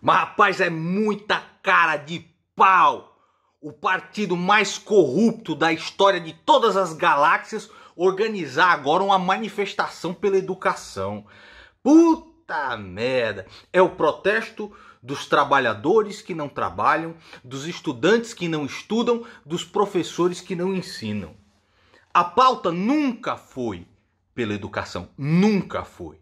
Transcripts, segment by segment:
Mas rapaz, é muita cara de pau. O partido mais corrupto da história de todas as galáxias organizar agora uma manifestação pela educação. Puta merda! É o protesto dos trabalhadores que não trabalham, dos estudantes que não estudam, dos professores que não ensinam. A pauta nunca foi pela educação, nunca foi.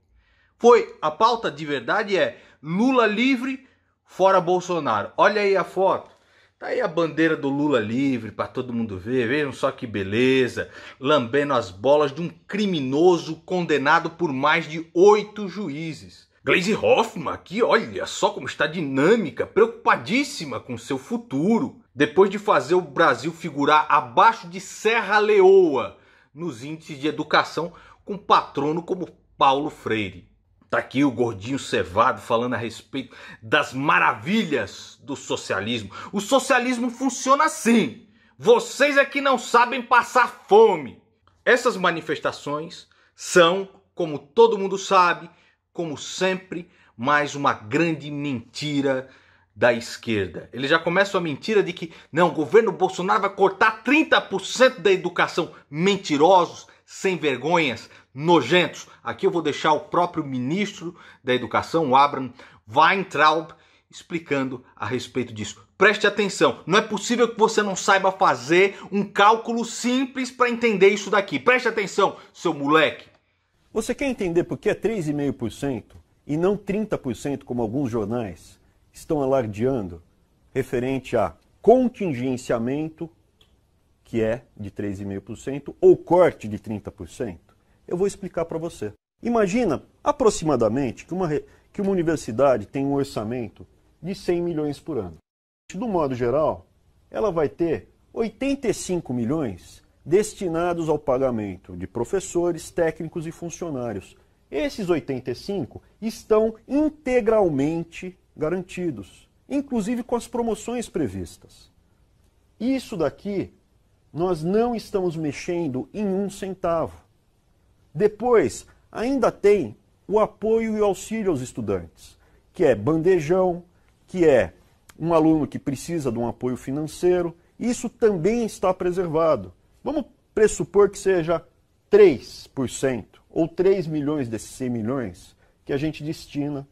Foi a pauta de verdade é Lula livre, fora Bolsonaro. Olha aí a foto. Tá aí a bandeira do Lula livre para todo mundo ver. Vejam só que beleza. Lambendo as bolas de um criminoso condenado por mais de oito juízes. Glaze Hoffman aqui, olha só como está dinâmica, preocupadíssima com seu futuro. Depois de fazer o Brasil figurar abaixo de Serra Leoa nos índices de educação com patrono como Paulo Freire. Tá aqui o gordinho cevado falando a respeito das maravilhas do socialismo. O socialismo funciona assim. Vocês é que não sabem passar fome. Essas manifestações são, como todo mundo sabe, como sempre, mais uma grande mentira da esquerda. Ele já começa a mentira de que não, o governo Bolsonaro vai cortar 30% da educação. Mentirosos, sem vergonhas, nojentos. Aqui eu vou deixar o próprio ministro da Educação, o Abraham Weintraub, explicando a respeito disso. Preste atenção, não é possível que você não saiba fazer um cálculo simples para entender isso daqui. Preste atenção, seu moleque. Você quer entender por que é 3,5% e não 30%, como alguns jornais estão alardeando, referente a contingenciamento que é de 3,5%, ou corte de 30%? Eu vou explicar para você. Imagina aproximadamente que uma, que uma universidade tem um orçamento de 100 milhões por ano. Do modo geral, ela vai ter 85 milhões destinados ao pagamento de professores, técnicos e funcionários. Esses 85 estão integralmente garantidos, inclusive com as promoções previstas. Isso daqui nós não estamos mexendo em um centavo. Depois, ainda tem o apoio e auxílio aos estudantes, que é bandejão, que é um aluno que precisa de um apoio financeiro. Isso também está preservado. Vamos pressupor que seja 3% ou 3 milhões desses 100 milhões que a gente destina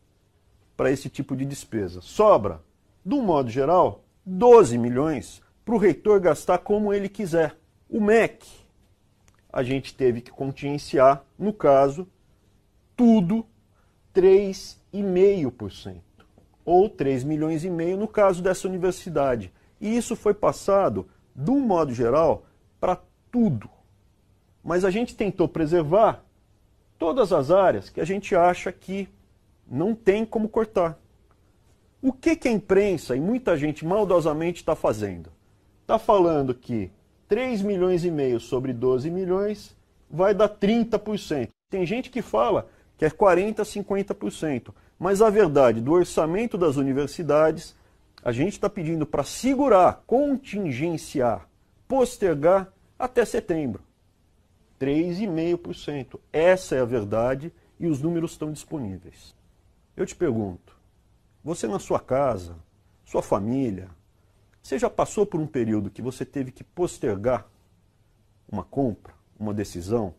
para esse tipo de despesa. Sobra, de um modo geral, 12 milhões para o reitor gastar como ele quiser. O MEC, a gente teve que contingenciar, no caso, tudo 3,5%, ou 3 milhões e meio no caso dessa universidade. E isso foi passado, de um modo geral, para tudo. Mas a gente tentou preservar todas as áreas que a gente acha que não tem como cortar. O que, que a imprensa e muita gente maldosamente está fazendo? Está falando que 3 milhões e meio sobre 12 milhões vai dar 30%. Tem gente que fala que é 40%, 50%. Mas a verdade, do orçamento das universidades, a gente está pedindo para segurar, contingenciar, postergar até setembro. 3,5%. Essa é a verdade e os números estão disponíveis. Eu te pergunto, você na sua casa, sua família, você já passou por um período que você teve que postergar uma compra, uma decisão,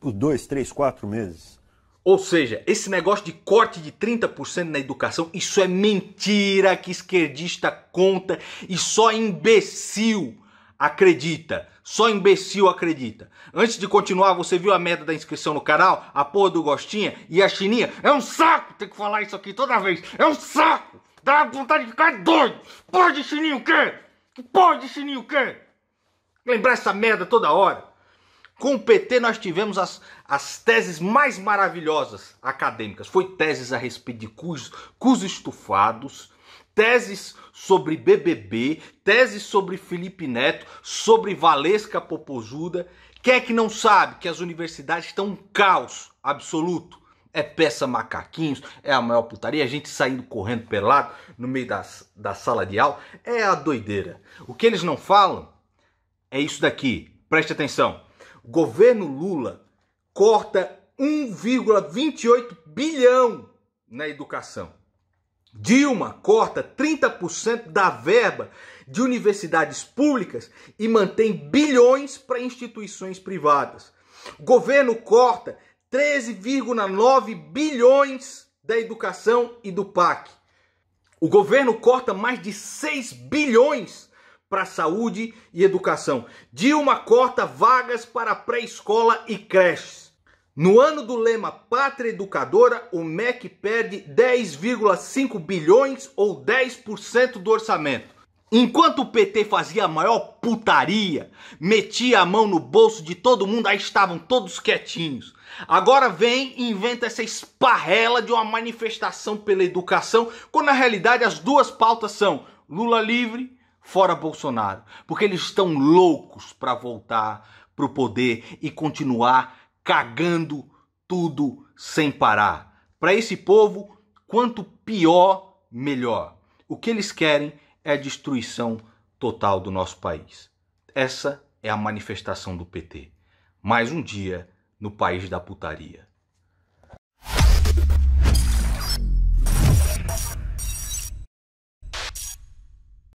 por dois, três, quatro meses? Ou seja, esse negócio de corte de 30% na educação, isso é mentira que esquerdista conta e só imbecil acredita. Só imbecil acredita. Antes de continuar, você viu a meta da inscrição no canal? A porra do Gostinha e a Chininha? É um saco ter que falar isso aqui toda vez. É um saco! Dá vontade de ficar doido! Pode, Chininho, quer? Pode, Chininho, quer? Lembrar essa merda toda hora. Com o PT nós tivemos as, as teses mais maravilhosas acadêmicas. Foi teses a respeito de cus, cus estufados, teses sobre BBB, teses sobre Felipe Neto, sobre Valesca Popozuda. Quem é que não sabe que as universidades estão um caos absoluto? é peça macaquinhos, é a maior putaria, a gente saindo correndo pelado no meio das, da sala de aula, é a doideira. O que eles não falam é isso daqui, preste atenção. O governo Lula corta 1,28 bilhão na educação. Dilma corta 30% da verba de universidades públicas e mantém bilhões para instituições privadas. O governo corta 13,9 bilhões da educação e do PAC. O governo corta mais de 6 bilhões para saúde e educação. Dilma corta vagas para pré-escola e creches. No ano do lema Pátria Educadora, o MEC perde 10,5 bilhões ou 10% do orçamento. Enquanto o PT fazia a maior putaria, metia a mão no bolso de todo mundo, aí estavam todos quietinhos. Agora vem e inventa essa esparrela de uma manifestação pela educação, quando na realidade as duas pautas são Lula livre, fora Bolsonaro. Porque eles estão loucos para voltar para o poder e continuar cagando tudo sem parar. Para esse povo, quanto pior, melhor. O que eles querem é a destruição total do nosso país. Essa é a manifestação do PT. Mais um dia no país da putaria.